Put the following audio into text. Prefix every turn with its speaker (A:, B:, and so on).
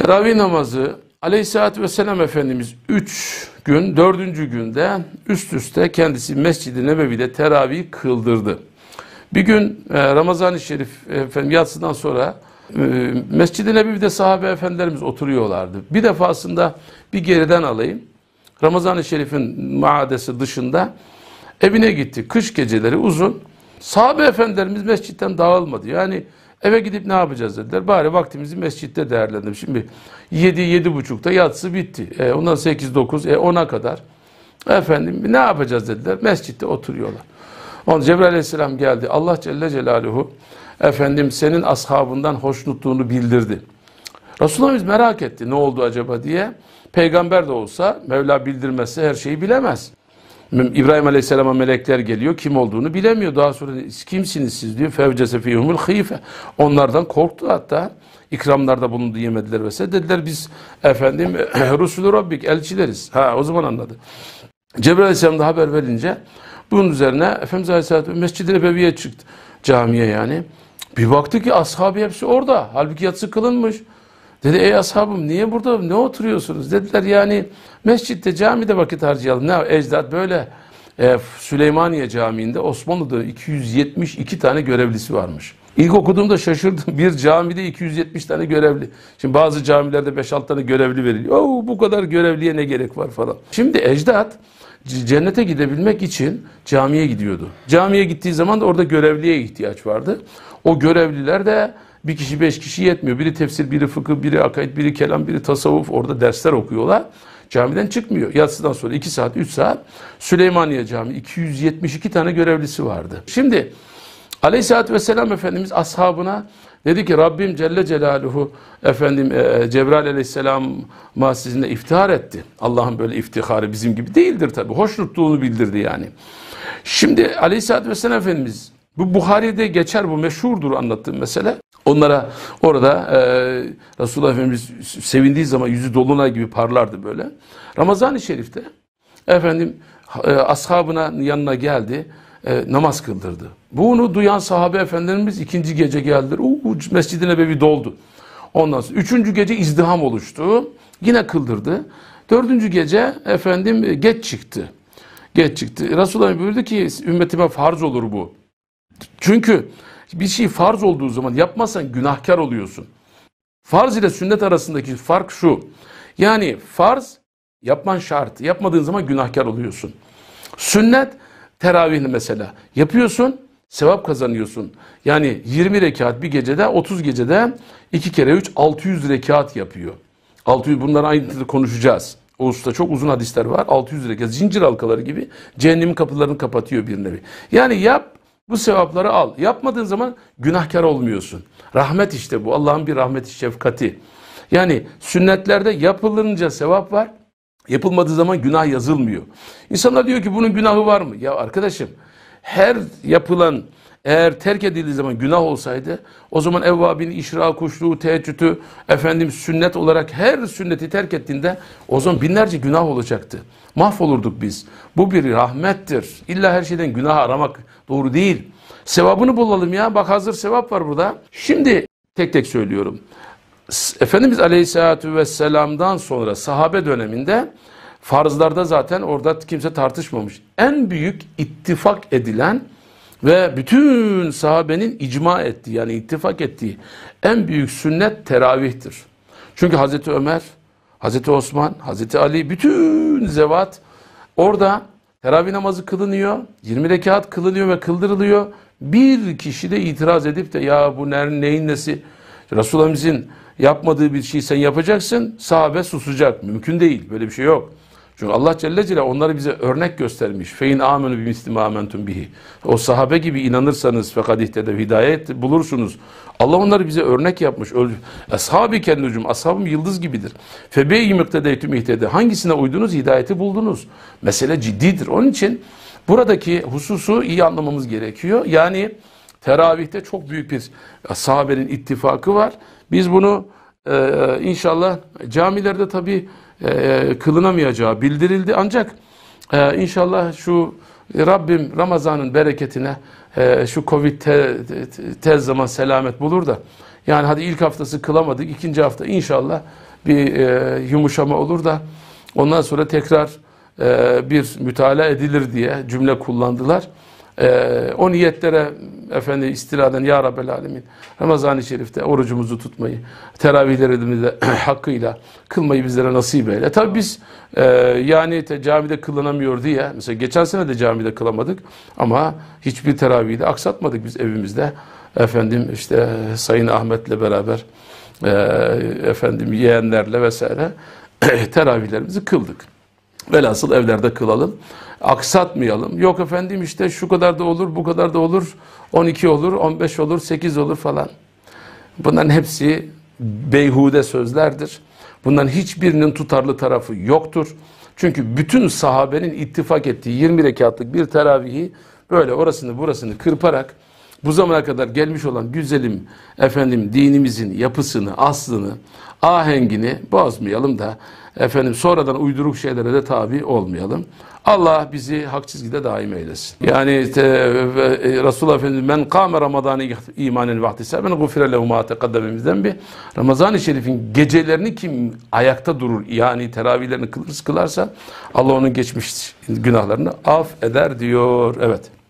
A: Teravih namazı aleyhissalatü vesselam Efendimiz 3 gün 4. günde üst üste kendisi Mescid-i Nebevi'de teravih kıldırdı. Bir gün e, Ramazan-ı Şerif efendim, yatsından sonra e, Mescid-i Nebevi'de sahabe efendilerimiz oturuyorlardı. Bir defasında bir geriden alayım. Ramazan-ı Şerif'in maadesi dışında evine gitti. Kış geceleri uzun. Sahabe efendilerimiz mescitten dağılmadı. Yani Eve gidip ne yapacağız dediler. Bari vaktimizi mescitte değerlendim. Şimdi 7 yedi buçukta yatsı bitti. E, ondan 8 9 e, 10'a kadar efendim ne yapacağız dediler. Mescitte oturuyorlar. On Cebrail Aleyhisselam geldi. Allah Celle Celaluhu efendim senin ashabından hoşnutluğunu bildirdi. Resulullah merak etti ne oldu acaba diye. Peygamber de olsa Mevla bildirmezse her şeyi bilemez. İbrahim Aleyhisselam'a melekler geliyor. Kim olduğunu bilemiyor. Daha sonra kimsiniz siz diyor. Fevcese fiyumul hıfe. Onlardan korktu hatta. İkramlarda bunu yemediler vesaire. Dediler biz efendim Resulü Rabbik elçileriz. Ha o zaman anladı. Cebrail Aleyhisselam da haber verince bunun üzerine Efendimiz Aleyhisselam Mescid-i Nebevi'ye çıktı. Camiye yani. Bir baktı ki ashabi hepsi orada. Halbuki yatsı kılınmış. Dedi ey ashabım niye burada ne oturuyorsunuz? Dediler yani mescitte camide vakit harcayalım. Ne ecdat böyle e, Süleymaniye Camii'nde Osmanlı'da 272 tane görevlisi varmış. İlk okuduğumda şaşırdım. Bir camide 270 tane görevli. Şimdi bazı camilerde 5-6 tane görevli veriliyor. Oo, bu kadar görevliye ne gerek var falan. Şimdi ecdat cennete gidebilmek için camiye gidiyordu. Camiye gittiği zaman da orada görevliye ihtiyaç vardı. O görevliler de bir kişi beş kişi yetmiyor. Biri tefsir, biri fıkıh, biri akaid, biri kelam, biri tasavvuf. Orada dersler okuyorlar. Camiden çıkmıyor. Yatsıdan sonra iki saat, üç saat. Süleymaniye Camii 272 tane görevlisi vardı. Şimdi Aleyhisselatü Vesselam Efendimiz ashabına dedi ki Rabbim Celle Celaluhu efendim e, e, Cebrail Aleyhisselam'a sizinle iftihar etti. Allah'ın böyle iftiharı bizim gibi değildir tabi. Hoşnutluğunu bildirdi yani. Şimdi Aleyhisselatü Vesselam Efendimiz bu Buhari'de geçer bu meşhurdur anlattığım mesele. Onlara orada e, Resulullah Efendimiz sevindiği zaman yüzü dolunay gibi parlardı böyle. Ramazan-ı Şerif'te efendim e, ashabına yanına geldi e, namaz kıldırdı. Bunu duyan sahabe efendilerimiz ikinci gece geldi, Uuu Mescid-i Nebevi doldu. Ondan sonra üçüncü gece izdiham oluştu. Yine kıldırdı. Dördüncü gece efendim e, geç çıktı. Geç çıktı. Resulullah buyurdu ki ümmetime farz olur bu. Çünkü bir şey farz olduğu zaman yapmazsan günahkar oluyorsun. Farz ile sünnet arasındaki fark şu. Yani farz yapman şart. Yapmadığın zaman günahkar oluyorsun. Sünnet teravihini mesela yapıyorsun sevap kazanıyorsun. Yani 20 rekat bir gecede 30 gecede 2 kere 3 600 rekat yapıyor. 600 bunları ayrıntılı konuşacağız. Oğuz'da çok uzun hadisler var. 600 rekat zincir halkaları gibi cehennemin kapılarını kapatıyor bir nevi. Yani yap bu sevapları al. Yapmadığın zaman günahkar olmuyorsun. Rahmet işte bu. Allah'ın bir rahmeti şefkati. Yani sünnetlerde yapılınca sevap var. Yapılmadığı zaman günah yazılmıyor. İnsanlar diyor ki bunun günahı var mı? Ya arkadaşım her yapılan eğer terk edildiği zaman günah olsaydı o zaman evvabin, işra, kuşluğu, teheccüdü, efendim sünnet olarak her sünneti terk ettiğinde o zaman binlerce günah olacaktı. Mahvolurduk biz. Bu bir rahmettir. İlla her şeyden günah aramak Doğru değil. Sevabını bulalım ya. Bak hazır sevap var burada. Şimdi tek tek söylüyorum. Efendimiz Aleyhisselatü Vesselam'dan sonra sahabe döneminde farzlarda zaten orada kimse tartışmamış. En büyük ittifak edilen ve bütün sahabenin icma ettiği yani ittifak ettiği en büyük sünnet teravihtir. Çünkü Hazreti Ömer, Hazreti Osman, Hazreti Ali bütün zevat orada Teravih namazı kılınıyor, 20 rekat kılınıyor ve kıldırılıyor. Bir kişi de itiraz edip de ya bu neyin nesi? Resulullah'ımızın yapmadığı bir şeyi sen yapacaksın, sahabe susacak. Mümkün değil, böyle bir şey yok. Çünkü Allah Celle Celle onları bize örnek göstermiş. Fein amenu bi misli amentum bihi. O sahabe gibi inanırsanız kadihte de hidayet bulursunuz. Allah onları bize örnek yapmış. Ashabi kenducum, ashabım yıldız gibidir. Febeyi miktedeytüm ihtede. Hangisine uydunuz hidayeti buldunuz. Mesele ciddidir. Onun için buradaki hususu iyi anlamamız gerekiyor. Yani teravihte çok büyük bir sahabenin ittifakı var. Biz bunu e, e inşallah camilerde tabii e, kılınamayacağı bildirildi. Ancak e, inşallah şu Rabbim Ramazan'ın bereketine e, şu Covid tez zaman selamet bulur da yani hadi ilk haftası kılamadık ikinci hafta inşallah bir e, yumuşama olur da ondan sonra tekrar e, bir mütalaa edilir diye cümle kullandılar. Ee, o niyetlere efendi istiraden Ya Rabbel Alemin Ramazan-ı Şerif'te orucumuzu tutmayı, teravihlerimizi hakkıyla kılmayı bizlere nasip eyle. E, Tabi biz e, yani te, camide kılınamıyor diye, mesela geçen sene de camide kılamadık ama hiçbir teravihi de aksatmadık biz evimizde. Efendim işte Sayın Ahmet'le beraber e, efendim yeğenlerle vesaire teravihlerimizi kıldık. Velhasıl evlerde kılalım. Aksatmayalım. Yok efendim işte şu kadar da olur, bu kadar da olur, 12 olur, 15 olur, 8 olur falan. Bunların hepsi beyhude sözlerdir. Bunların hiçbirinin tutarlı tarafı yoktur. Çünkü bütün sahabenin ittifak ettiği 20 rekatlık bir teravihi böyle orasını burasını kırparak bu zamana kadar gelmiş olan güzelim efendim dinimizin yapısını, aslını, ahengini bozmayalım da efendim sonradan uyduruk şeylere de tabi olmayalım. Allah bizi hak çizgide daim eylesin. Yani te, e, Resulullah Efendimiz men kâme Ramazan'ı imanen vahdise men gufire lehu bir Ramazan-ı Şerif'in gecelerini kim ayakta durur yani teravihlerini kılırız kılarsa Allah onun geçmiş günahlarını af eder diyor. Evet.